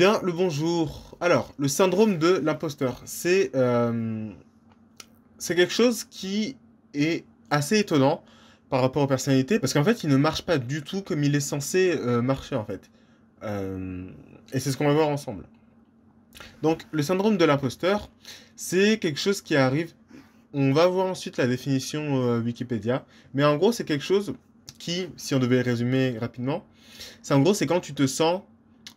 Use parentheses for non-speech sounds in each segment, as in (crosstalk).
Bien, le bonjour. Alors, le syndrome de l'imposteur, euh, c'est quelque chose qui est assez étonnant par rapport aux personnalités, parce qu'en fait, il ne marche pas du tout comme il est censé euh, marcher, en fait. Euh, et c'est ce qu'on va voir ensemble. Donc, le syndrome de l'imposteur, c'est quelque chose qui arrive. On va voir ensuite la définition Wikipédia, mais en gros, c'est quelque chose qui, si on devait résumer rapidement, c'est en gros, c'est quand tu te sens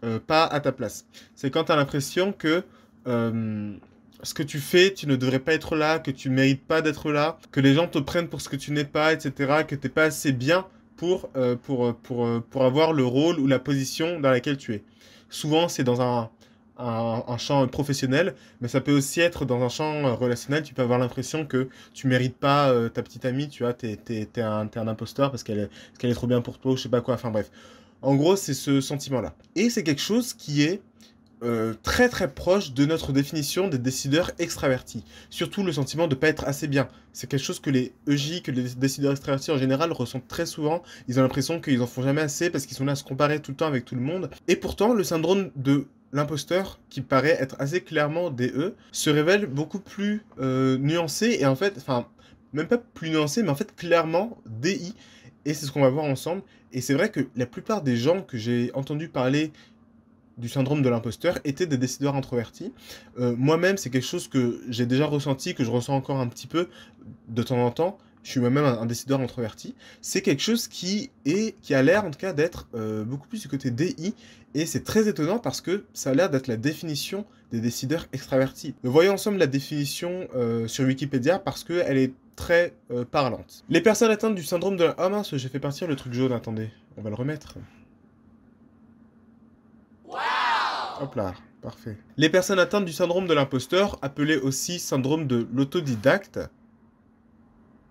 euh, pas à ta place. C'est quand tu as l'impression que euh, ce que tu fais, tu ne devrais pas être là, que tu mérites pas d'être là, que les gens te prennent pour ce que tu n'es pas, etc., que tu n'es pas assez bien pour, euh, pour, pour, avoir le rôle ou la position dans laquelle tu es. Souvent, c'est dans un, champ professionnel, mais ça peut aussi être dans un champ relationnel. Tu peux avoir l'impression que tu mérites pas ta petite amie, tu vois, tu es, un, imposteur parce qu'elle est, qu'elle est trop bien pour toi, ou je sais pas quoi, enfin bref. En gros, c'est ce sentiment-là. Et c'est quelque chose qui est euh, très très proche de notre définition des décideurs extravertis. Surtout le sentiment de ne pas être assez bien. C'est quelque chose que les EJ, que les décideurs extravertis en général ressentent très souvent. Ils ont l'impression qu'ils en font jamais assez parce qu'ils sont là à se comparer tout le temps avec tout le monde. Et pourtant, le syndrome de l'imposteur, qui paraît être assez clairement DE, e, se révèle beaucoup plus euh, nuancé et en fait, enfin, même pas plus nuancé, mais en fait clairement DI. Et c'est ce qu'on va voir ensemble. Et c'est vrai que la plupart des gens que j'ai entendu parler du syndrome de l'imposteur étaient des décideurs introvertis. Euh, moi-même, c'est quelque chose que j'ai déjà ressenti, que je ressens encore un petit peu de temps en temps. Je suis moi-même un, décideur introverti. C'est quelque chose qui, est, qui a l'air, en tout cas, d'être euh, beaucoup plus du côté DI. Et c'est très étonnant parce que ça a l'air d'être la définition des décideurs extravertis. Voyons ensemble la définition euh, sur Wikipédia parce qu'elle est très euh, parlante. Les personnes atteintes du syndrome de la... Ah mince, j'ai fait partir le truc jaune, attendez. On va le remettre. Hop là, parfait. Les personnes atteintes du syndrome de l'imposteur, appelé aussi syndrome de l'autodidacte,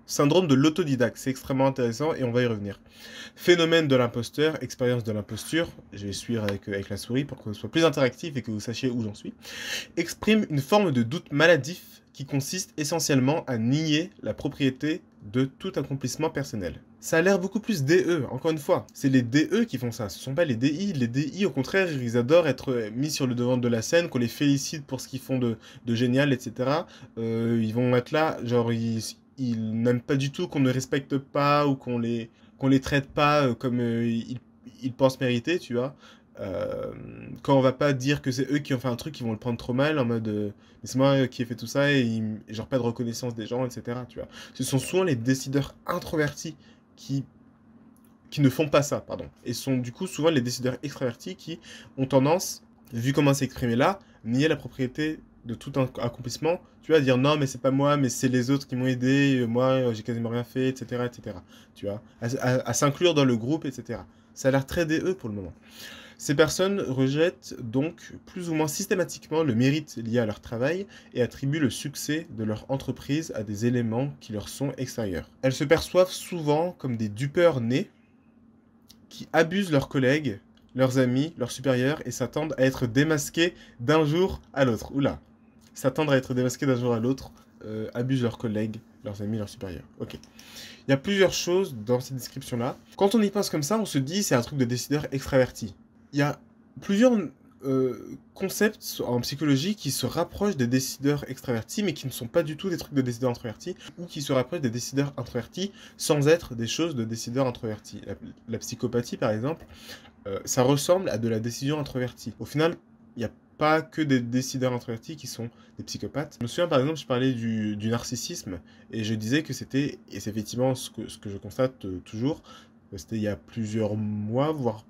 Syndrome de l'autodidacte, c'est extrêmement intéressant et on va y revenir. Phénomène de l'imposteur, expérience de l'imposture, je vais suivre avec, euh, avec la souris pour que ce soit plus interactif et que vous sachiez où j'en suis, exprime une forme de doute maladif qui consiste essentiellement à nier la propriété de tout accomplissement personnel. Ça a l'air beaucoup plus DE, encore une fois. C'est les DE qui font ça, ce sont pas les DI. Les DI, au contraire, ils adorent être euh, mis sur le devant de la scène, qu'on les félicite pour ce qu'ils font de, génial, etc. Euh, ils vont être là, genre, ils, n'aiment pas du tout qu'on ne respecte pas ou qu'on les, qu'on les traite pas euh, comme ils pensent mériter, tu vois. Euh, quand on va pas dire que c'est eux qui ont fait un truc, ils vont le prendre trop mal en mode euh, c'est moi euh, qui ai fait tout ça et, genre pas de reconnaissance des gens, etc. Tu vois. Ce sont souvent les décideurs introvertis qui qui ne font pas ça, pardon, et sont du coup souvent les décideurs extravertis qui ont tendance, vu comment c'est exprimé là, nier la propriété de tout un accomplissement, tu à dire non mais c'est pas moi, mais c'est les autres qui m'ont aidé, moi j'ai quasiment rien fait, etc., etc. Tu vois, à, s'inclure dans le groupe, etc. Ça a l'air très DE pour le moment. Ces personnes rejettent donc plus ou moins systématiquement le mérite lié à leur travail et attribuent le succès de leur entreprise à des éléments qui leur sont extérieurs. Elles se perçoivent souvent comme des dupeurs nés qui abusent leurs collègues, leurs amis, leurs supérieurs et s'attendent à être démasqués d'un jour à l'autre. Oula, s'attendre à être démasqués d'un jour à l'autre, euh, abusent leurs collègues, leurs amis, leurs supérieurs. Ok. Il y a plusieurs choses dans cette description-là. Quand on y pense comme ça, on se dit c'est un truc de décideur extraverti il y a plusieurs euh, concepts en psychologie qui se rapprochent des décideurs extravertis, mais qui ne sont pas du tout des trucs de décideurs introvertis, ou qui se rapprochent des décideurs introvertis sans être des choses de décideurs introvertis. La, psychopathie, par exemple, euh, ça ressemble à de la décision introvertie. Au final, il n'y a pas que des décideurs introvertis qui sont des psychopathes. Je me souviens par exemple, je parlais du, du narcissisme et je disais que c'était, et c'est effectivement ce que, ce que je constate euh, toujours, c'était il y a plusieurs mois, voire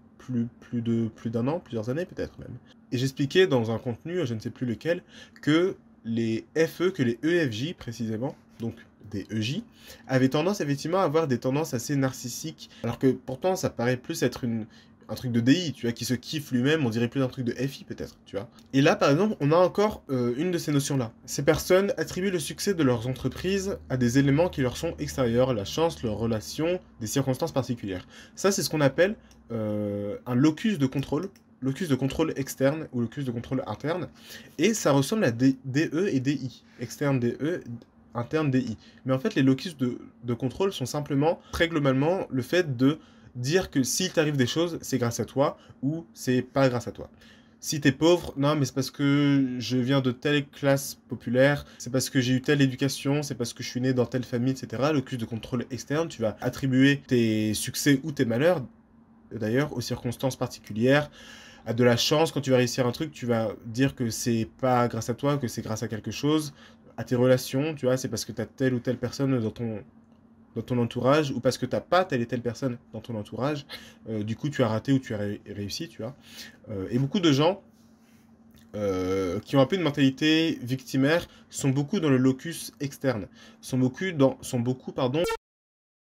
plus, de plus d'un an, plusieurs années peut-être même. Et j'expliquais dans un contenu, je ne sais plus lequel, que les FE, que les EFJ précisément, donc des EJ, avaient tendance effectivement à avoir des tendances assez narcissiques, alors que pourtant ça paraît plus être une, un truc de DI, tu vois, qui se kiffe lui-même, on dirait plus un truc de FI peut-être, tu vois. Et là, par exemple, on a encore euh, une de ces notions-là. Ces personnes attribuent le succès de leurs entreprises à des éléments qui leur sont extérieurs, la chance, leurs relations, des circonstances particulières. Ça, c'est ce qu'on appelle euh, un locus de contrôle, locus de contrôle externe ou locus de contrôle interne, et ça ressemble à DE et DI, externe DE, interne DI. Mais en fait, les locus de contrôle sont simplement, très globalement, le fait de dire que s'il t'arrive des choses, c'est grâce à toi ou c'est pas grâce à toi. Si t'es pauvre, non, mais c'est parce que je viens de telle classe populaire, c'est parce que j'ai eu telle éducation, c'est parce que je suis né dans telle famille, etc. plus de contrôle externe, tu vas attribuer tes succès ou tes malheurs, d'ailleurs, aux circonstances particulières, à de la chance. Quand tu vas réussir un truc, tu vas dire que c'est pas grâce à toi, que c'est grâce à quelque chose, à tes relations, tu vois, c'est parce que t'as telle ou telle personne dans ton dans ton entourage ou parce que t'as pas telle et telle personne dans ton entourage, euh, du coup tu as raté ou tu as réussi, tu vois. Euh, et beaucoup de gens euh, qui ont un peu une mentalité victimaire sont beaucoup dans le locus externe, sont beaucoup dans, sont beaucoup, pardon,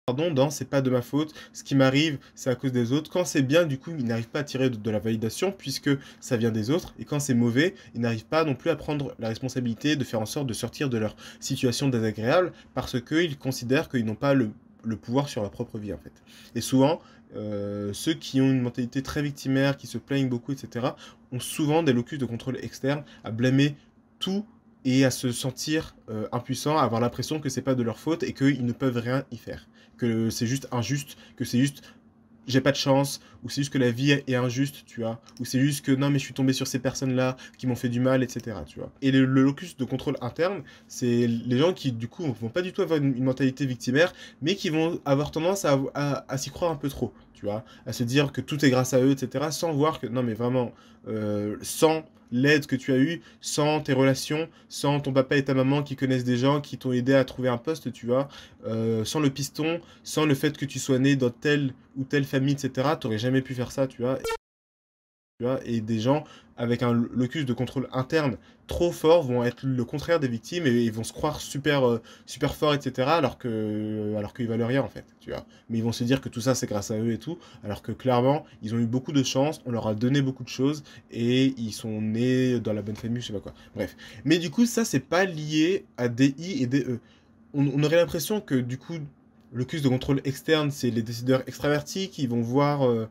pardon dans c'est pas de ma faute, ce qui m'arrive c'est à cause des autres. Quand c'est bien, du coup, ils n'arrivent pas à tirer de, la validation puisque ça vient des autres. Et quand c'est mauvais, ils n'arrivent pas non plus à prendre la responsabilité de faire en sorte de sortir de leur situation désagréable parce qu'ils considèrent qu'ils n'ont pas le, pouvoir sur leur propre vie en fait. Et souvent, euh, ceux qui ont une mentalité très victimaire, qui se plaignent beaucoup, etc., ont souvent des locus de contrôle externe à blâmer tout et à se sentir euh, impuissant, à avoir l'impression que c'est pas de leur faute et qu'ils ne peuvent rien y faire que c'est juste injuste, que c'est juste j'ai pas de chance, ou c'est juste que la vie est injuste, tu vois, ou c'est juste que non, mais je suis tombé sur ces personnes-là qui m'ont fait du mal, etc., tu vois. Et le, locus de contrôle interne, c'est les gens qui, du coup, vont pas du tout avoir une, mentalité victimaire, mais qui vont avoir tendance à s'y croire un peu trop tu vois, à se dire que tout est grâce à eux, etc., sans voir que, non mais vraiment, euh, sans l'aide que tu as eue, sans tes relations, sans ton papa et ta maman qui connaissent des gens, qui t'ont aidé à trouver un poste, tu vois, euh, sans le piston, sans le fait que tu sois né dans telle ou telle famille, etc., t'aurais jamais pu faire ça, tu vois et des gens avec un locus de contrôle interne trop fort vont être le contraire des victimes et, ils vont se croire super, euh, forts, etc. Alors que euh, alors qu'ils valent rien en fait, tu vois. Mais ils vont se dire que tout ça c'est grâce à eux et tout, alors que clairement ils ont eu beaucoup de chance, on leur a donné beaucoup de choses et ils sont nés dans la bonne famille, je sais pas quoi. Bref. Mais du coup ça c'est pas lié à DI et DE. E. On, on aurait l'impression que du coup locus de contrôle externe c'est les décideurs extravertis qui vont voir euh,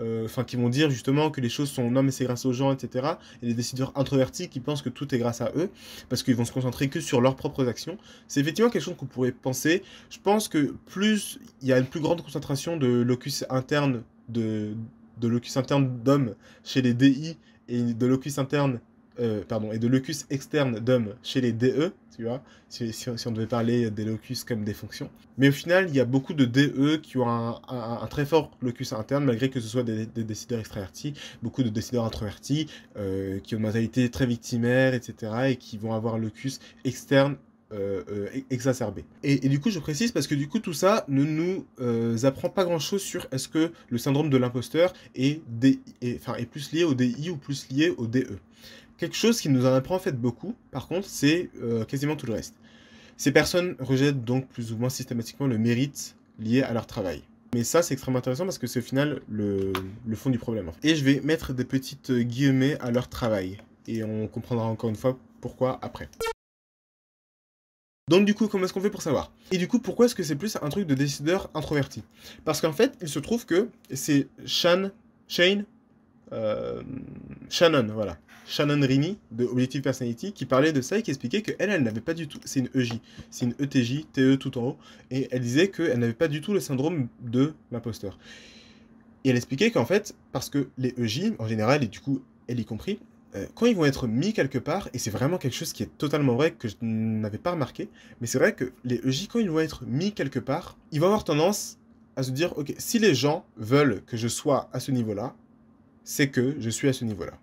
euh, enfin qui vont dire justement que les choses sont non mais c'est grâce aux gens, etc. Et les décideurs introvertis qui pensent que tout est grâce à eux, parce qu'ils vont se concentrer que sur leurs propres actions. C'est effectivement quelque chose qu'on pourrait penser. Je pense que plus il y a une plus grande concentration de locus interne de, de locus interne d'hommes chez les DI et de locus interne euh, pardon, et de locus externe d'hommes chez les DE, tu vois, si, on devait parler des locus comme des fonctions. Mais au final, il y a beaucoup de DE qui ont un, très fort locus interne, malgré que ce soit des, décideurs extravertis, beaucoup de décideurs introvertis, euh, qui ont une mentalité très victimaire, etc., et qui vont avoir un locus externe euh, exacerbé. Et, du coup, je précise parce que du coup, tout ça ne nous apprend pas grand-chose sur est-ce que le syndrome de l'imposteur est, plus lié au DI ou plus lié au DE. Quelque chose qui nous en apprend en fait beaucoup, par contre, c'est euh, quasiment tout le reste. Ces personnes rejettent donc plus ou moins systématiquement le mérite lié à leur travail. Mais ça, c'est extrêmement intéressant parce que c'est au final le, fond du problème. Et je vais mettre des petites guillemets à leur travail. Et on comprendra encore une fois pourquoi après. Donc du coup, comment est-ce qu'on fait pour savoir Et du coup, pourquoi est-ce que c'est plus un truc de décideur introverti Parce qu'en fait, il se trouve que c'est Shan, Shane, euh, Shannon, voilà, Shannon Rini de Objective Personality qui parlait de ça et qui expliquait que elle, elle n'avait pas du tout. C'est une EJ, c'est une ETJ, TE tout en haut. Et elle disait qu'elle n'avait pas du tout le syndrome de l'imposteur. Et elle expliquait qu'en fait, parce que les EJ, en général, et du coup, elle y compris, euh, quand ils vont être mis quelque part, et c'est vraiment quelque chose qui est totalement vrai que je n'avais pas remarqué, mais c'est vrai que les EJ, quand ils vont être mis quelque part, ils vont avoir tendance à se dire, ok, si les gens veulent que je sois à ce niveau-là, c'est que je suis à ce niveau-là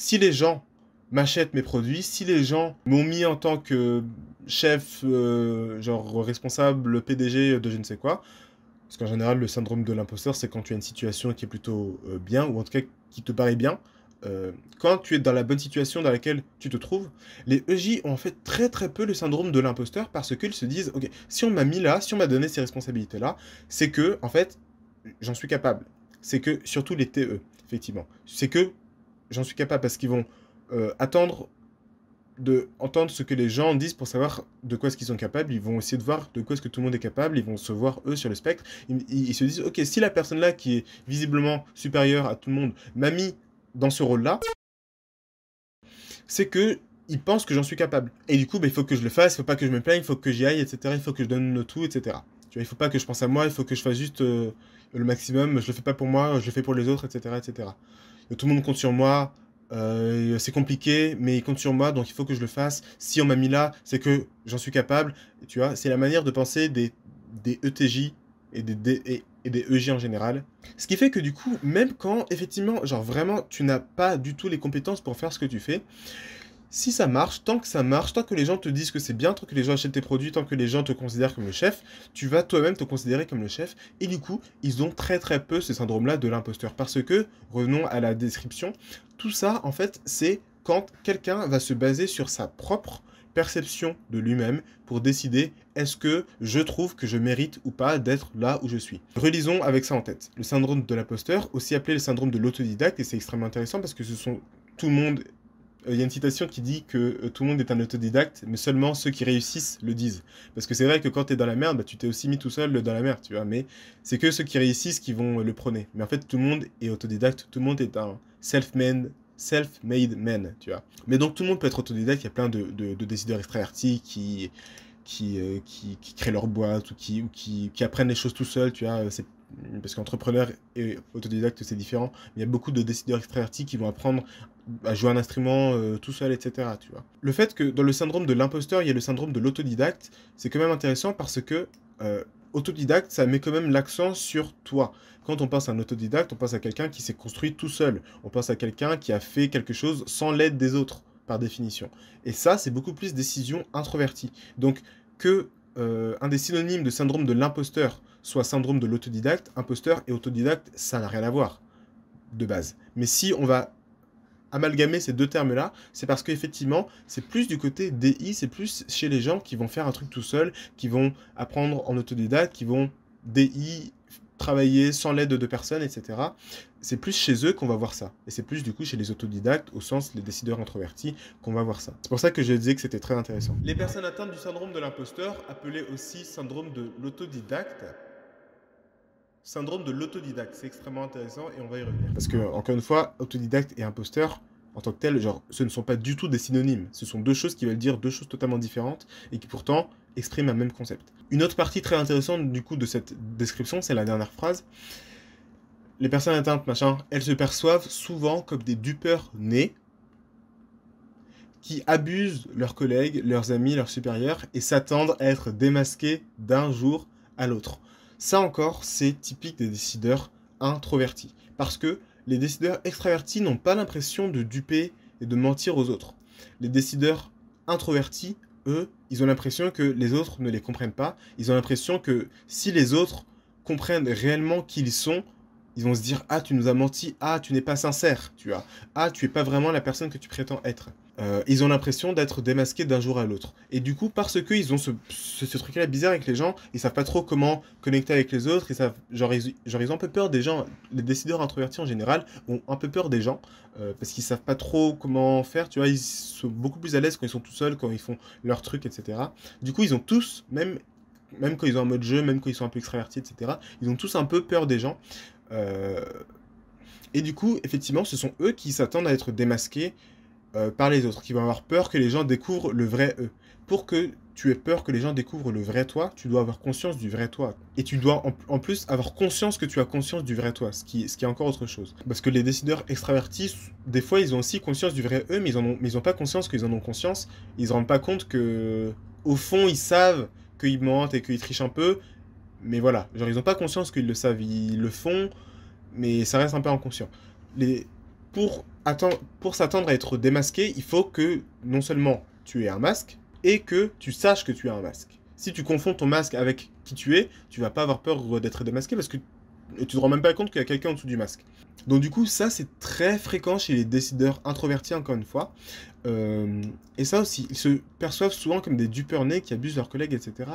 si les gens m'achètent mes produits, si les gens m'ont mis en tant que chef, euh, genre responsable, PDG de je ne sais quoi, parce qu'en général, le syndrome de l'imposteur, c'est quand tu as une situation qui est plutôt euh, bien, ou en tout cas qui te paraît bien, euh, quand tu es dans la bonne situation dans laquelle tu te trouves, les EJ ont en fait très très peu le syndrome de l'imposteur parce qu'ils se disent, ok, si on m'a mis là, si on m'a donné ces responsabilités-là, c'est que, en fait, j'en suis capable. C'est que, surtout les TE, effectivement, c'est que j'en suis capable parce qu'ils vont euh, attendre de entendre ce que les gens disent pour savoir de quoi est-ce qu'ils sont capables. Ils vont essayer de voir de quoi est-ce que tout le monde est capable. Ils vont se voir eux sur le spectre. Ils, se disent, ok, si la personne là qui est visiblement supérieure à tout le monde m'a mis dans ce rôle-là, c'est que ils pensent que j'en suis capable. Et du coup, bah, il faut que je le fasse. Il faut pas que je me plaigne. Il faut que j'y aille, etc. Il faut que je donne le tout, etc. Il ne il faut pas que je pense à moi. Il faut que je fasse juste euh, le maximum. Je le fais pas pour moi. Je le fais pour les autres, etc., etc tout le monde compte sur moi, euh, c'est compliqué, mais il compte sur moi, donc il faut que je le fasse. Si on m'a mis là, c'est que j'en suis capable. Tu vois, c'est la manière de penser des, des ETJ et des, et, des EJ en général. Ce qui fait que du coup, même quand effectivement, genre vraiment, tu n'as pas du tout les compétences pour faire ce que tu fais, si ça marche, tant que ça marche, tant que les gens te disent que c'est bien, tant que les gens achètent tes produits, tant que les gens te considèrent comme le chef, tu vas toi-même te considérer comme le chef. Et du coup, ils ont très très peu ce syndrome-là de l'imposteur. Parce que, revenons à la description, tout ça, en fait, c'est quand quelqu'un va se baser sur sa propre perception de lui-même pour décider est-ce que je trouve que je mérite ou pas d'être là où je suis. Relisons avec ça en tête. Le syndrome de l'imposteur, aussi appelé le syndrome de l'autodidacte, et c'est extrêmement intéressant parce que ce sont tout le monde il euh, y a une citation qui dit que euh, tout le monde est un autodidacte, mais seulement ceux qui réussissent le disent. Parce que c'est vrai que quand tu es dans la merde, bah, tu t'es aussi mis tout seul dans la merde, tu vois. Mais c'est que ceux qui réussissent qui vont euh, le prôner. Mais en fait, tout le monde est autodidacte, tout le monde est un self-made man, tu vois. Mais donc tout le monde peut être autodidacte, il y a plein de, décideurs extravertis qui, qui, qui, qui, créent leur boîte ou qui, ou qui, qui, apprennent les choses tout seuls, tu vois. parce qu'entrepreneur et autodidacte, c'est différent. il y a beaucoup de décideurs extravertis qui vont apprendre à jouer un instrument euh, tout seul, etc. Tu vois. Le fait que dans le syndrome de l'imposteur, il y a le syndrome de l'autodidacte, c'est quand même intéressant parce que euh, autodidacte, ça met quand même l'accent sur toi. Quand on pense à un autodidacte, on pense à quelqu'un qui s'est construit tout seul. On pense à quelqu'un qui a fait quelque chose sans l'aide des autres, par définition. Et ça, c'est beaucoup plus décision introvertie. Donc, que euh, un des synonymes de syndrome de l'imposteur soit syndrome de l'autodidacte, imposteur et autodidacte, ça n'a rien à voir de base. Mais si on va amalgamer ces deux termes-là, c'est parce qu'effectivement, c'est plus du côté DI, c'est plus chez les gens qui vont faire un truc tout seul, qui vont apprendre en autodidacte, qui vont DI travailler sans l'aide de personne, etc. C'est plus chez eux qu'on va voir ça. Et c'est plus du coup chez les autodidactes, au sens des décideurs introvertis, qu'on va voir ça. C'est pour ça que je disais que c'était très intéressant. Les personnes atteintes du syndrome de l'imposteur, appelé aussi syndrome de l'autodidacte, syndrome de l'autodidacte. C'est extrêmement intéressant et on va y revenir. Parce que, encore une fois, autodidacte et imposteur, en tant que tel, genre, ce ne sont pas du tout des synonymes. Ce sont deux choses qui veulent dire deux choses totalement différentes et qui pourtant expriment un même concept. Une autre partie très intéressante du coup de cette description, c'est la dernière phrase. Les personnes atteintes, machin, elles se perçoivent souvent comme des dupeurs nés qui abusent leurs collègues, leurs amis, leurs supérieurs et s'attendent à être démasqués d'un jour à l'autre. Ça encore, c'est typique des décideurs introvertis. Parce que les décideurs extravertis n'ont pas l'impression de duper et de mentir aux autres. Les décideurs introvertis, eux, ils ont l'impression que les autres ne les comprennent pas. Ils ont l'impression que si les autres comprennent réellement qui ils sont, ils vont se dire Ah, tu nous as menti, ah, tu n'es pas sincère, tu vois, ah, tu n'es pas vraiment la personne que tu prétends être. Euh, ils ont l'impression d'être démasqués d'un jour à l'autre. Et du coup, parce qu'ils ont ce, truc-là bizarre avec les gens, ils savent pas trop comment connecter avec les autres, ils savent, genre, ont un peu peur des gens, les décideurs introvertis en général ont un peu peur des gens, euh, parce qu'ils savent pas trop comment faire, tu vois, ils sont beaucoup plus à l'aise quand ils sont tout seuls, quand ils font leur truc, etc. Du coup, ils ont tous, même, même quand ils ont un mode jeu, même quand ils sont un peu extravertis, etc., ils ont tous un peu peur des gens. Euh, et du coup, effectivement, ce sont eux qui s'attendent à être démasqués euh, par les autres, qui vont avoir peur que les gens découvrent le vrai eux. Pour que tu aies peur que les gens découvrent le vrai toi, tu dois avoir conscience du vrai toi. Et tu dois en, plus avoir conscience que tu as conscience du vrai toi, ce qui, est encore autre chose. Parce que les décideurs extravertis, des fois, ils ont aussi conscience du vrai eux, mais ils n'ont pas conscience qu'ils en ont conscience. Ils ne se rendent pas compte que, au fond, ils savent qu'ils mentent et qu'ils trichent un peu. Mais voilà, genre, ils n'ont pas conscience qu'ils le savent. Ils le font, mais ça reste un peu inconscient. Les, pour pour s'attendre à être démasqué, il faut que non seulement tu aies un masque, et que tu saches que tu as un masque. Si tu confonds ton masque avec qui tu es, tu vas pas avoir peur d'être démasqué parce que et tu te rends même pas compte qu'il y a quelqu'un en dessous du masque. Donc du coup, ça c'est très fréquent chez les décideurs introvertis, encore une fois. Euh, et ça aussi, ils se perçoivent souvent comme des nés qui abusent leurs collègues, etc.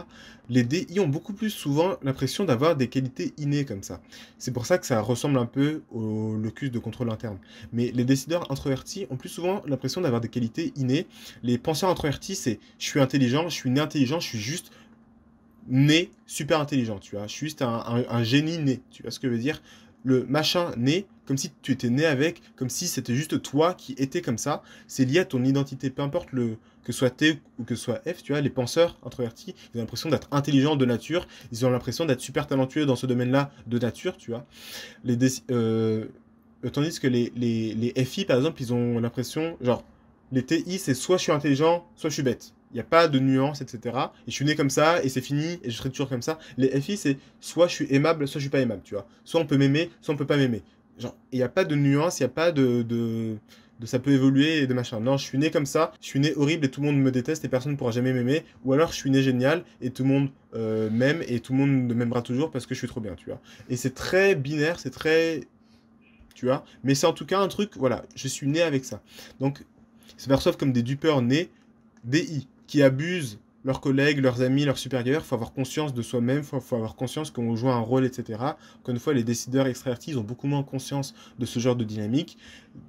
Les DI ont beaucoup plus souvent l'impression d'avoir des qualités innées comme ça. C'est pour ça que ça ressemble un peu au locus de contrôle interne. Mais les décideurs introvertis ont plus souvent l'impression d'avoir des qualités innées. Les penseurs introvertis, c'est je suis intelligent, je suis né intelligent, je suis juste, né super intelligent, tu vois. Je suis juste un, génie né, tu vois ce que je veux dire Le machin né, comme si tu étais né avec, comme si c'était juste toi qui étais comme ça. C'est lié à ton identité, peu importe le que soit T ou que soit F, tu vois. Les penseurs introvertis, ils ont l'impression d'être intelligents de nature, ils ont l'impression d'être super talentueux dans ce domaine-là de nature, tu vois. Les euh, tandis que les, les, les FI, par exemple, ils ont l'impression, genre, les TI, c'est soit je suis intelligent, soit je suis bête n'y a pas de nuance, etc. Et je suis né comme ça, et c'est fini, et je serai toujours comme ça. Les FI, c'est soit je suis aimable, soit je suis pas aimable, tu vois. Soit on peut m'aimer, soit on peut pas m'aimer. Genre, il n'y a pas de nuance, il n'y a pas de, ça peut évoluer et de machin. Non, je suis né comme ça, je suis né horrible et tout le monde me déteste et personne ne pourra jamais m'aimer. Ou alors je suis né génial et tout le monde euh, m'aime et tout le monde m'aimera toujours parce que je suis trop bien, tu vois. Et c'est très binaire, c'est très. Tu vois Mais c'est en tout cas un truc, voilà, je suis né avec ça. Donc, ils se perçoivent comme des dupeurs nés DI qui abusent leurs collègues, leurs amis, leurs supérieurs. Il faut avoir conscience de soi-même, il faut, avoir conscience qu'on joue un rôle, etc. Encore une fois, les décideurs extravertis ont beaucoup moins conscience de ce genre de dynamique.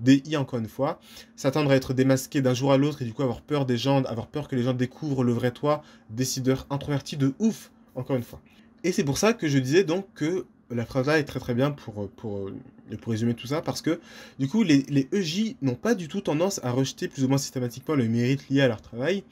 DI, encore une fois. S'attendre à être démasqué d'un jour à l'autre et du coup avoir peur des gens, avoir peur que les gens découvrent le vrai toi. Décideur introverti de ouf, encore une fois. Et c'est pour ça que je disais donc que la phrase là est très très bien pour, pour, euh, pour résumer tout ça parce que du coup les, EJ e n'ont pas du tout tendance à rejeter plus ou moins systématiquement le mérite lié à leur travail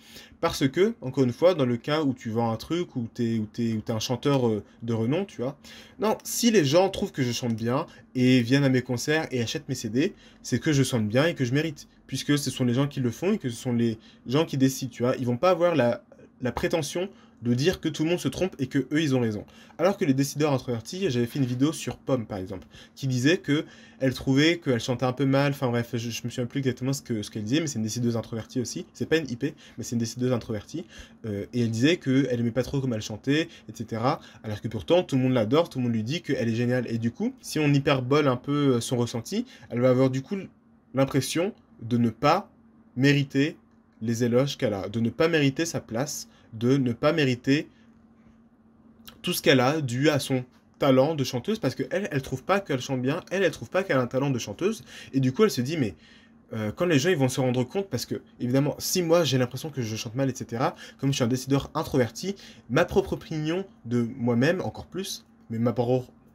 parce que, encore une fois, dans le cas où tu vends un truc ou tu es t'es, es un chanteur euh, de renom, tu vois, non, si les gens trouvent que je chante bien et viennent à mes concerts et achètent mes CD, c'est que je chante bien et que je mérite puisque ce sont les gens qui le font et que ce sont les gens qui décident, tu vois, ils vont pas avoir la, la prétention de dire que tout le monde se trompe et que eux ils ont raison. Alors que les décideurs introvertis, j'avais fait une vidéo sur Pomme par exemple, qui disait que elle trouvait qu'elle chantait un peu mal, enfin bref, je, me souviens plus exactement ce que ce qu'elle disait, mais c'est une décideuse introvertie aussi, c'est pas une IP, mais c'est une décideuse introvertie, euh, et elle disait qu'elle aimait pas trop comme elle chantait, etc. Alors que pourtant tout le monde l'adore, tout le monde lui dit qu'elle est géniale, et du coup, si on hyperbole un peu euh, son ressenti, elle va avoir du coup l'impression de ne pas mériter les éloges qu'elle a, de ne pas mériter sa place de ne pas mériter tout ce qu'elle a dû à son talent de chanteuse parce que elle trouve pas qu'elle chante bien, elle, elle trouve pas qu'elle a un talent de chanteuse. Et du coup, elle se dit, mais euh, quand les gens ils vont se rendre compte, parce que évidemment, si moi j'ai l'impression que je chante mal, etc., comme je suis un décideur introverti, ma propre opinion de moi-même, encore plus, mais ma,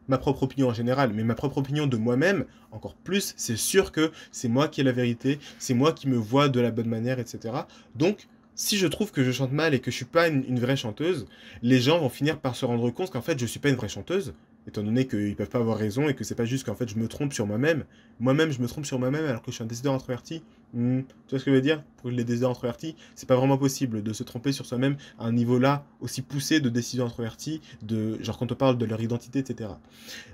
ma propre opinion en général, mais ma propre opinion de moi-même, encore plus, c'est sûr que c'est moi qui ai la vérité, c'est moi qui me vois de la bonne manière, etc. Donc, si je trouve que je chante mal et que je suis pas une, vraie chanteuse, les gens vont finir par se rendre compte qu'en fait je suis pas une vraie chanteuse, étant donné qu'ils peuvent pas avoir raison et que c'est pas juste qu'en fait je me trompe sur moi-même. Moi-même je me trompe sur moi-même alors que je suis un décideur introverti. Hmm. Tu vois ce que je veux dire Pour les décideurs introvertis, c'est pas vraiment possible de se tromper sur soi-même à un niveau là aussi poussé de décideurs introvertis, de genre quand on parle de leur identité, etc.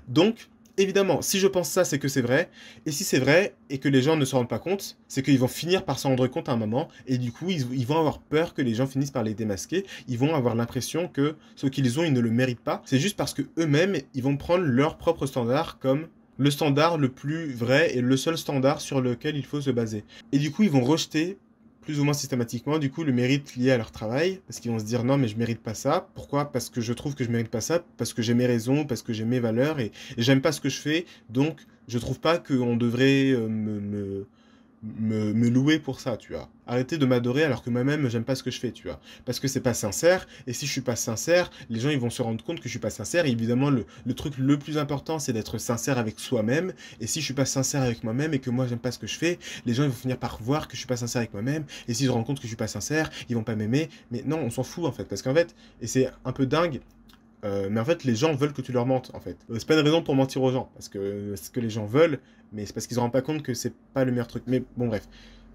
Donc évidemment, si je pense ça, c'est que c'est vrai. Et si c'est vrai et que les gens ne se rendent pas compte, c'est qu'ils vont finir par s'en rendre compte à un moment. Et du coup, ils, vont avoir peur que les gens finissent par les démasquer. Ils vont avoir l'impression que ce qu'ils ont, ils ne le méritent pas. C'est juste parce que eux-mêmes, ils vont prendre leur propre standard comme le standard le plus vrai et le seul standard sur lequel il faut se baser. Et du coup, ils vont rejeter plus ou moins systématiquement, du coup, le mérite lié à leur travail, parce qu'ils vont se dire non, mais je mérite pas ça. Pourquoi Parce que je trouve que je mérite pas ça, parce que j'ai mes raisons, parce que j'ai mes valeurs et, j'aime pas ce que je fais, donc je trouve pas qu'on devrait euh, me, me, louer pour ça, tu vois. arrêter de m'adorer alors que moi-même, j'aime pas ce que je fais, tu vois. Parce que c'est pas sincère, et si je suis pas sincère, les gens, ils vont se rendre compte que je suis pas sincère. Et évidemment, le, le truc le plus important, c'est d'être sincère avec soi-même. Et si je suis pas sincère avec moi-même et que moi, j'aime pas ce que je fais, les gens, ils vont finir par voir que je suis pas sincère avec moi-même. Et s'ils se rendent compte que je suis pas sincère, ils vont pas m'aimer. Mais non, on s'en fout, en fait. Parce qu'en fait, et c'est un peu dingue, euh, mais en fait, les gens veulent que tu leur mentes, en fait. Euh, c'est pas une raison pour mentir aux gens, parce que euh, ce que les gens veulent, mais c'est parce qu'ils se rendent pas compte que c'est pas le meilleur truc. Mais bon, bref,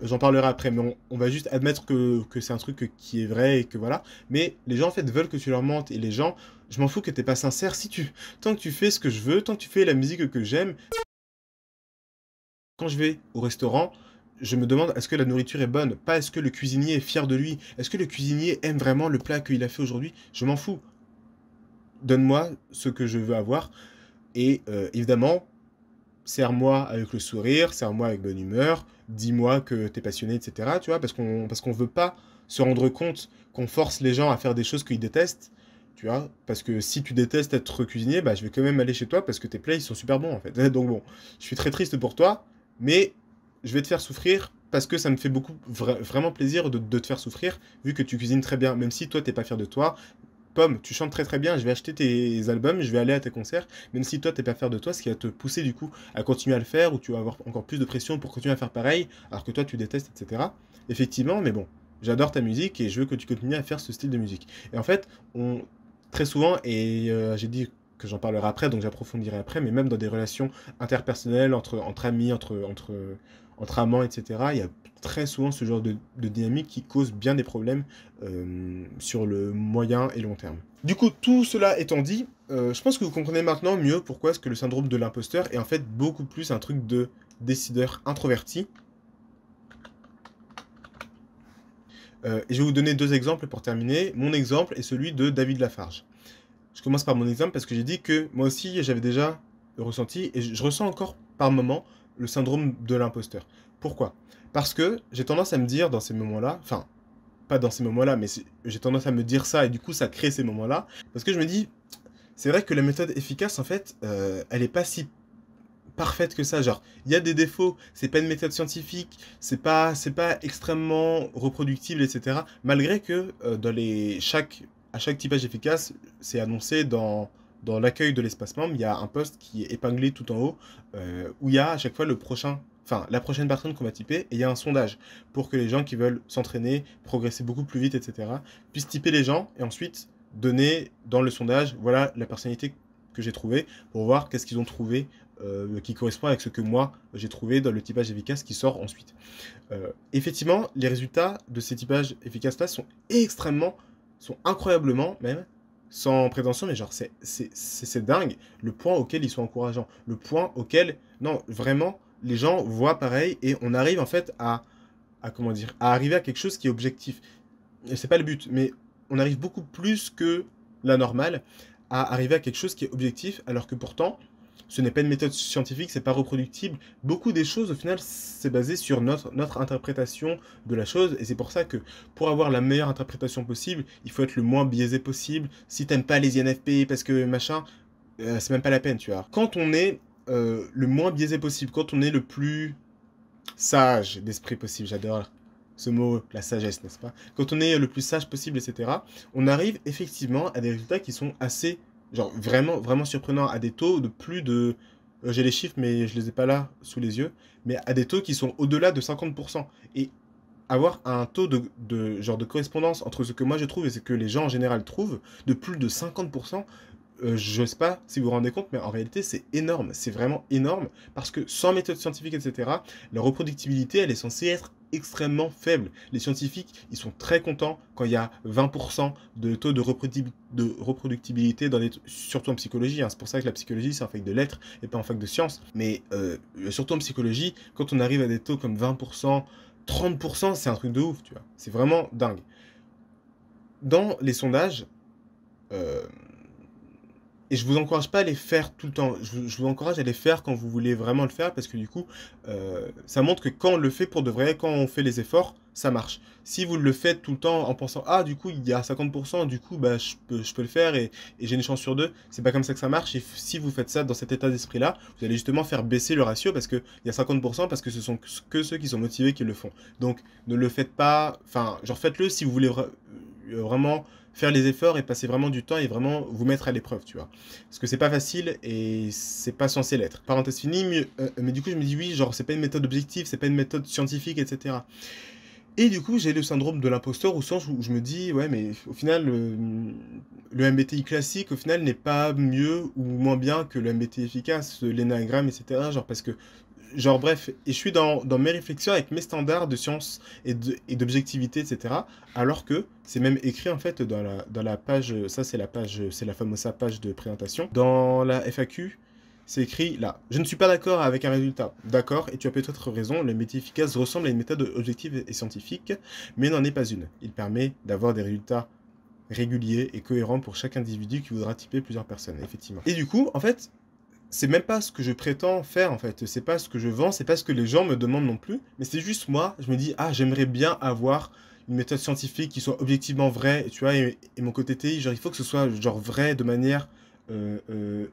j'en parlerai après, mais on, va juste admettre que, c'est un truc qui est vrai et que voilà. Mais les gens, en fait, veulent que tu leur mentes, et les gens, je m'en fous que t'es pas sincère si tu. Tant que tu fais ce que je veux, tant que tu fais la musique que j'aime. Quand je vais au restaurant, je me demande est-ce que la nourriture est bonne, pas est-ce que le cuisinier est fier de lui, est-ce que le cuisinier aime vraiment le plat qu'il a fait aujourd'hui, je m'en fous donne-moi ce que je veux avoir. Et euh, évidemment, serre-moi avec le sourire, serre-moi avec bonne humeur, dis-moi que tu es passionné, etc. Tu vois, parce qu'on parce qu'on veut pas se rendre compte qu'on force les gens à faire des choses qu'ils détestent. Tu vois, parce que si tu détestes être cuisinier, bah je vais quand même aller chez toi parce que tes plats ils sont super bons en fait. (laughs) Donc bon, je suis très triste pour toi, mais je vais te faire souffrir parce que ça me fait beaucoup vraiment plaisir de, te faire souffrir vu que tu cuisines très bien, même si toi tu n'es pas fier de toi, Pomme, tu chantes très très bien, je vais acheter tes albums, je vais aller à tes concerts, même si toi t'es pas fier de toi, ce qui va te pousser du coup à continuer à le faire, ou tu vas avoir encore plus de pression pour continuer à faire pareil, alors que toi tu détestes, etc. Effectivement, mais bon, j'adore ta musique et je veux que tu continues à faire ce style de musique. Et en fait, on, très souvent, et euh, j'ai dit que j'en parlerai après, donc j'approfondirai après, mais même dans des relations interpersonnelles, entre, entre amis, entre, entre, entre amants, etc., il y a très souvent ce genre de, dynamique qui cause bien des problèmes euh, sur le moyen et long terme. Du coup, tout cela étant dit, euh, je pense que vous comprenez maintenant mieux pourquoi est-ce que le syndrome de l'imposteur est en fait beaucoup plus un truc de décideur introverti. Euh, et je vais vous donner deux exemples pour terminer. Mon exemple est celui de David Lafarge. Je commence par mon exemple parce que j'ai dit que moi aussi j'avais déjà ressenti et je ressens encore par moments le syndrome de l'imposteur. Pourquoi parce que j'ai tendance à me dire dans ces moments-là, enfin, pas dans ces moments-là, mais j'ai tendance à me dire ça et du coup ça crée ces moments-là. Parce que je me dis, c'est vrai que la méthode efficace, en fait, euh, elle est pas si parfaite que ça. Genre, il y a des défauts, c'est pas une méthode scientifique, c'est pas, pas extrêmement reproductible, etc. Malgré que euh, les chaque, à chaque typage efficace, c'est annoncé dans dans l'accueil de l'espace membre, il y a un poste qui est épinglé tout en haut euh, où il y a à chaque fois le prochain enfin la prochaine personne qu'on va typer, et il y a un sondage pour que les gens qui veulent s'entraîner, progresser beaucoup plus vite, etc., puissent typer les gens et ensuite donner dans le sondage, voilà la personnalité que j'ai trouvée, pour voir qu'est-ce qu'ils ont trouvé euh, qui correspond avec ce que moi j'ai trouvé dans le typage efficace qui sort ensuite. Euh, effectivement, les résultats de ces typages efficaces-là sont extrêmement, sont incroyablement même, sans prétention, mais genre c'est dingue le point auquel ils sont encourageants, le point auquel, non, vraiment, les gens voient pareil et on arrive en fait à, à comment dire, à arriver à quelque chose qui est objectif. C'est pas le but, mais on arrive beaucoup plus que la normale à arriver à quelque chose qui est objectif, alors que pourtant, ce n'est pas une méthode scientifique, c'est pas reproductible. Beaucoup des choses, au final, c'est basé sur notre, notre interprétation de la chose, et c'est pour ça que pour avoir la meilleure interprétation possible, il faut être le moins biaisé possible. Si t'aimes pas les INFP parce que machin, euh, c'est même pas la peine, tu vois. Quand on est euh, le moins biaisé possible, quand on est le plus sage d'esprit possible, j'adore ce mot, la sagesse, n'est-ce pas Quand on est le plus sage possible, etc., on arrive effectivement à des résultats qui sont assez, genre vraiment, vraiment surprenants, à des taux de plus de... Euh, j'ai les chiffres, mais je les ai pas là sous les yeux, mais à des taux qui sont au-delà de 50%. Et avoir un taux de, de, genre de correspondance entre ce que moi je trouve et ce que les gens en général trouvent de plus de 50%, je ne sais pas si vous vous rendez compte, mais en réalité, c'est énorme. C'est vraiment énorme parce que sans méthode scientifique, etc., la reproductibilité, elle est censée être extrêmement faible. Les scientifiques, ils sont très contents quand il y a 20% de taux de, reproductibilité, dans les surtout en psychologie. Hein. C'est pour ça que la psychologie, c'est en fac de lettres et pas en fac de sciences. Mais euh, surtout en psychologie, quand on arrive à des taux comme 20%, 30%, c'est un truc de ouf, tu vois. C'est vraiment dingue. Dans les sondages, euh, et je vous encourage pas à les faire tout le temps. Je, vous encourage à les faire quand vous voulez vraiment le faire parce que du coup, euh, ça montre que quand on le fait pour de vrai, quand on fait les efforts, ça marche. Si vous le faites tout le temps en pensant ah du coup il y a 50%, du coup bah je peux, le faire et, j'ai une chance sur deux, c'est pas comme ça que ça marche. Et si vous faites ça dans cet état d'esprit là, vous allez justement faire baisser le ratio parce que il y a 50% parce que ce sont que ceux qui sont motivés qui le font. Donc ne le faites pas, enfin genre faites-le si vous voulez euh, vraiment faire les efforts et passer vraiment du temps et vraiment vous mettre à l'épreuve, tu vois. Parce que c'est pas facile et c'est pas censé l'être. Parenthèse finie, euh, euh, mais, du coup, je me dis oui, genre, c'est pas une méthode objective, c'est pas une méthode scientifique, etc. Et du coup, j'ai le syndrome de l'imposteur au sens où je me dis, ouais, mais au final, le, le MBTI classique, au final, n'est pas mieux ou moins bien que le MBTI efficace, l'énagramme, etc. Genre, parce que genre bref, et je suis dans, mes réflexions avec mes standards de science et d'objectivité, etc. Alors que c'est même écrit en fait dans la, dans la page, ça c'est la page, c'est la fameuse page de présentation. Dans la FAQ, c'est écrit là, je ne suis pas d'accord avec un résultat. D'accord, et tu as peut-être raison, le métier efficace ressemble à une méthode objective et scientifique, mais n'en est pas une. Il permet d'avoir des résultats réguliers et cohérents pour chaque individu qui voudra typer plusieurs personnes, effectivement. Et du coup, en fait, c'est même pas ce que je prétends faire en fait, c'est pas ce que je vends, c'est pas ce que les gens me demandent non plus, mais c'est juste moi, je me dis ah j'aimerais bien avoir une méthode scientifique qui soit objectivement vraie, tu vois, et, mon côté TI, genre il faut que ce soit genre vrai de manière euh, euh,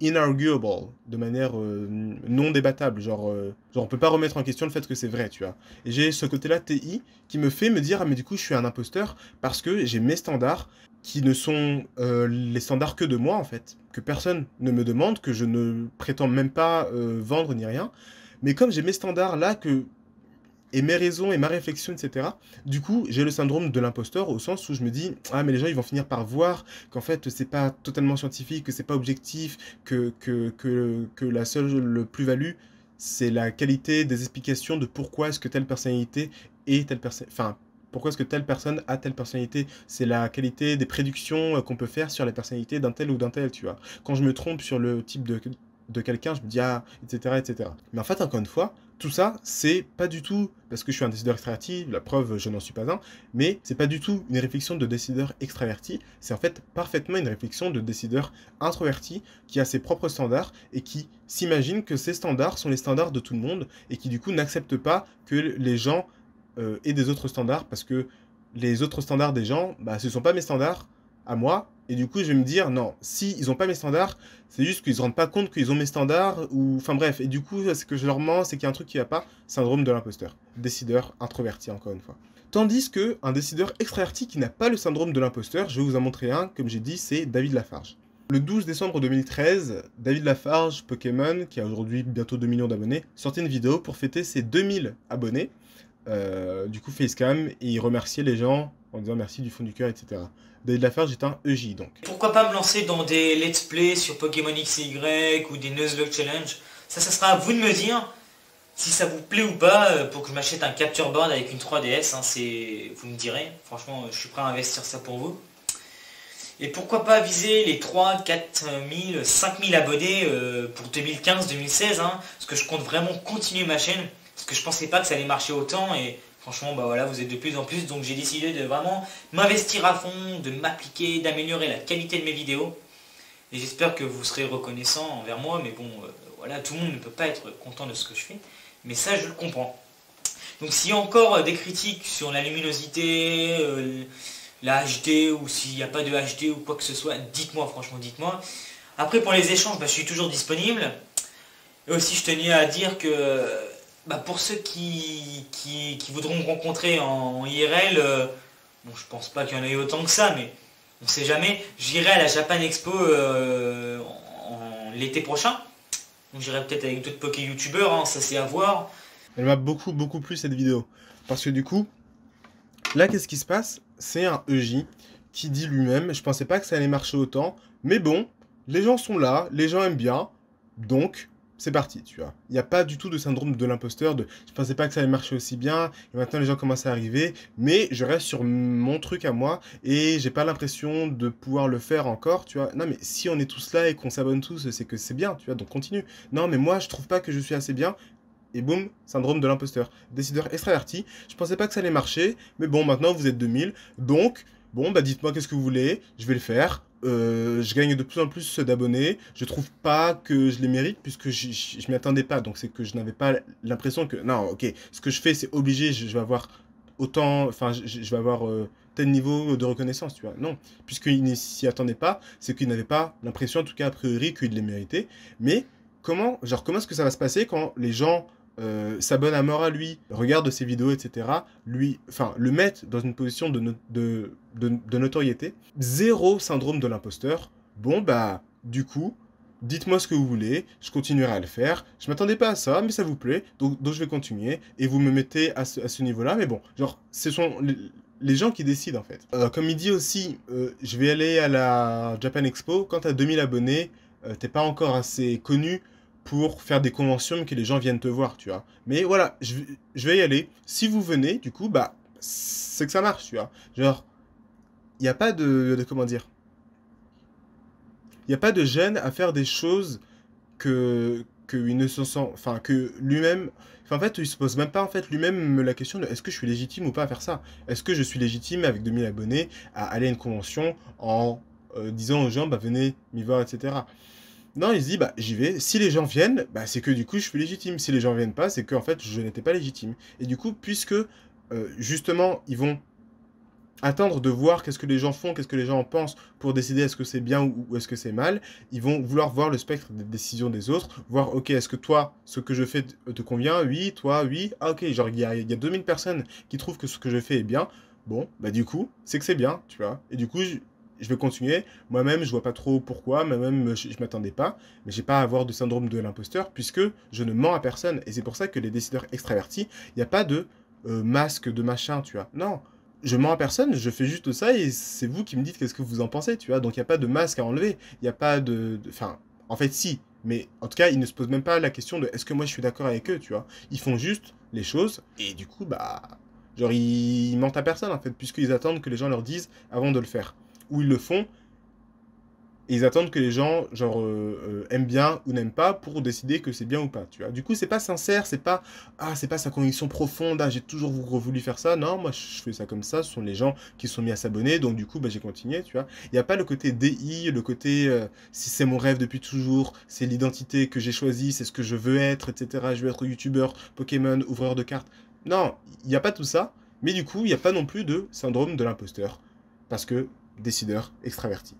inarguable, de manière euh, non débattable, genre, genre on peut pas remettre en question le fait que c'est vrai, tu vois. Et j'ai ce côté-là TI qui me fait me dire ah mais du coup je suis un imposteur parce que j'ai mes standards qui ne sont les standards que de moi en fait que personne ne me demande, que je ne prétends même pas euh, vendre ni rien. Mais comme j'ai mes standards là, que et mes raisons et ma réflexion, etc. Du coup, j'ai le syndrome de l'imposteur au sens où je me dis ah mais les gens ils vont finir par voir qu'en fait c'est pas totalement scientifique, que c'est pas objectif, que que, que, la seule plus-value c'est la qualité des explications de pourquoi est-ce que telle personnalité est telle personne, enfin pourquoi est-ce que telle personne a telle personnalité C'est la qualité des prédictions euh, qu'on peut faire sur la personnalité d'un tel ou d'un tel, tu vois. Quand je me trompe sur le type de, de quelqu'un, je me dis ah, etc., etc. Mais en fait, encore une fois, tout ça, c'est pas du tout parce que je suis un décideur extraverti, la preuve, je n'en suis pas un, mais c'est pas du tout une réflexion de décideur extraverti, c'est en fait parfaitement une réflexion de décideur introverti qui a ses propres standards et qui s'imagine que ces standards sont les standards de tout le monde et qui du coup n'accepte pas que les gens euh, et des autres standards parce que les autres standards des gens, bah, ce ne sont pas mes standards à moi. Et du coup, je vais me dire, non, si ils n'ont pas mes standards, c'est juste qu'ils ne se rendent pas compte qu'ils ont mes standards. ou Enfin bref, et du coup, ce que je leur mens, c'est qu'il y a un truc qui ne va pas. Syndrome de l'imposteur. Décideur introverti, encore une fois. Tandis que un décideur extraverti qui n'a pas le syndrome de l'imposteur, je vais vous en montrer un, comme j'ai dit, c'est David Lafarge. Le 12 décembre 2013, David Lafarge, Pokémon, qui a aujourd'hui bientôt 2 millions d'abonnés, sortait une vidéo pour fêter ses 2000 abonnés. Euh, du coup facecam et il remerciait les gens en disant merci du fond du cœur, etc. la l'affaire j'ai un EJ donc. Pourquoi pas me lancer dans des let's play sur Pokémon XY ou des Nuzlocke Challenge Ça, ça sera à vous de me dire si ça vous plaît ou pas euh, pour que je m'achète un capture board avec une 3DS. Hein, c'est, vous me direz. Franchement, euh, je suis prêt à investir ça pour vous. Et pourquoi pas viser les 3, 4000, 5000 5 abonnés pour 2015-2016, hein, parce que je compte vraiment continuer ma chaîne que je pensais pas que ça allait marcher autant et franchement bah voilà vous êtes de plus en plus donc j'ai décidé de vraiment m'investir à fond, de m'appliquer, d'améliorer la qualité de mes vidéos et j'espère que vous serez reconnaissant envers moi mais bon euh, voilà tout le monde ne peut pas être content de ce que je fais mais ça je le comprends. Donc s'il y a encore euh, des critiques sur la luminosité, euh, la HD ou s'il n'y a pas de HD ou quoi que ce soit, dites-moi franchement dites-moi. Après pour les échanges bah, je suis toujours disponible. Et aussi je tenais à dire que bah pour ceux qui, qui, voudront me rencontrer en, IRL, euh, bon, je pense pas qu'il y en ait autant que ça, mais on sait jamais. J'irai à la Japan Expo euh, l'été prochain. j'irai peut-être avec d'autres poké youtubeurs, hein, ça c'est à voir. Elle m'a beaucoup beaucoup plu cette vidéo. Parce que du coup, là qu'est-ce qui se passe C'est un EJ qui dit lui-même, je pensais pas que ça allait marcher autant, mais bon, les gens sont là, les gens aiment bien, donc c'est parti, tu vois. Il n'y a pas du tout de syndrome de l'imposteur, je ne pensais pas que ça allait marcher aussi bien, et maintenant les gens commencent à arriver, mais je reste sur mon truc à moi, et j'ai pas l'impression de pouvoir le faire encore, tu vois. Non, mais si on est tous là et qu'on s'abonne tous, c'est que c'est bien, tu vois, donc continue. Non, mais moi, je trouve pas que je suis assez bien, et boum, syndrome de l'imposteur. Décideur extraverti, je pensais pas que ça allait marcher, mais bon, maintenant vous êtes 2000, donc bon, bah dites-moi qu'est-ce que vous voulez, je vais le faire. Euh, je gagne de plus en plus d'abonnés. Je trouve pas que je les mérite puisque je, je, m'y attendais pas. Donc c'est que je n'avais pas l'impression que non, ok, ce que je fais c'est obligé. Je, vais avoir autant, enfin, je, vais avoir euh, tel niveau de reconnaissance, tu vois. Non, puisqu'il ne s'y attendait pas, c'est qu'il n'avait pas l'impression, en tout cas a priori, qu'il les méritait. Mais comment, genre, comment est-ce que ça va se passer quand les gens bonne euh, s'abonne à lui, regarde ses vidéos, etc., lui, enfin, le mettre dans une position de, notoriété. Zéro syndrome de l'imposteur. Bon, bah, du coup, dites-moi ce que vous voulez, je continuerai à le faire. Je m'attendais pas à ça, mais ça vous plaît, donc, je vais continuer. Et vous me mettez à ce, niveau-là, mais bon, genre, ce sont les gens qui décident en fait. Euh, comme il dit aussi, euh, je vais aller à la Japan Expo, quand t'as 2000 abonnés, t'es pas encore assez connu pour faire des conventions que les gens viennent te voir, tu vois. Mais voilà, je, vais y aller. Si vous venez, du coup, bah, c'est que ça marche, tu vois. Genre, il n'y a pas de, comment dire. Il n'y a pas de gêne à faire des choses que, que ne se sent, enfin que lui-même, en fait, il se pose même pas en fait lui-même la question de est-ce que je suis légitime ou pas à faire ça Est-ce que je suis légitime avec 2000 abonnés à aller à une convention en euh, disant aux gens bah venez m'y voir, etc. Non, il se dit, bah, j'y vais. Si les gens viennent, bah, c'est que du coup, je suis légitime. Si les gens viennent pas, c'est que en fait, je n'étais pas légitime. Et du coup, puisque euh, justement, ils vont attendre de voir qu'est-ce que les gens font, qu'est-ce que les gens pensent pour décider est-ce que c'est bien ou, est-ce que c'est mal. Ils vont vouloir voir le spectre des décisions des autres, voir, ok, est-ce que toi, ce que je fais te euh, convient Oui, toi, oui. Ah, ok, genre, il y a, y a 2000 personnes qui trouvent que ce que je fais est bien. Bon, bah, du coup, c'est que c'est bien, tu vois. Et du coup, je, je vais continuer. Moi-même, je vois pas trop pourquoi, moi-même, je, m'attendais pas, mais j'ai pas à avoir de syndrome de l'imposteur puisque je ne mens à personne. Et c'est pour ça que les décideurs extravertis, il n'y a pas de euh, masque, de machin, tu vois. Non, je mens à personne, je fais juste ça et c'est vous qui me dites qu'est-ce que vous en pensez, tu vois. Donc il n'y a pas de masque à enlever, il n'y a pas de. Enfin, en fait, si, mais en tout cas, ils ne se posent même pas la question de est-ce que moi je suis d'accord avec eux, tu vois. Ils font juste les choses et du coup, bah. Genre, ils mentent à personne en fait, puisqu'ils attendent que les gens leur disent avant de le faire où ils le font. Et ils attendent que les gens genre euh, euh, aiment bien ou n'aiment pas pour décider que c'est bien ou pas tu vois du coup c'est pas sincère c'est pas ah c'est pas sa conviction profonde ah j'ai toujours voulu faire ça non moi je fais ça comme ça ce sont les gens qui sont mis à s'abonner donc du coup bah, j'ai continué tu vois il n'y a pas le côté DI le côté euh, si c'est mon rêve depuis toujours c'est l'identité que j'ai choisie c'est ce que je veux être etc je veux être youtubeur Pokémon ouvreur de cartes non il n'y a pas tout ça mais du coup il n'y a pas non plus de syndrome de l'imposteur parce que décideur extraverti.